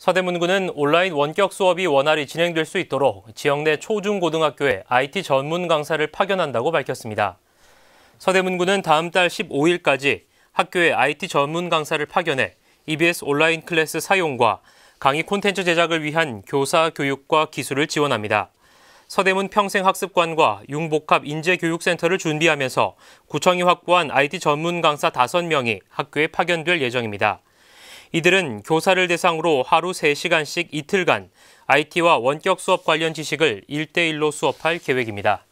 서대문구는 온라인 원격 수업이 원활히 진행될 수 있도록 지역 내 초중고등학교에 IT 전문 강사를 파견한다고 밝혔습니다. 서대문구는 다음 달 15일까지 학교에 IT 전문 강사를 파견해 EBS 온라인 클래스 사용과 강의 콘텐츠 제작을 위한 교사 교육과 기술을 지원합니다. 서대문 평생학습관과 융복합 인재교육센터를 준비하면서 구청이 확보한 IT 전문 강사 5명이 학교에 파견될 예정입니다. 이들은 교사를 대상으로 하루 3시간씩 이틀간 IT와 원격 수업 관련 지식을 1대1로 수업할 계획입니다.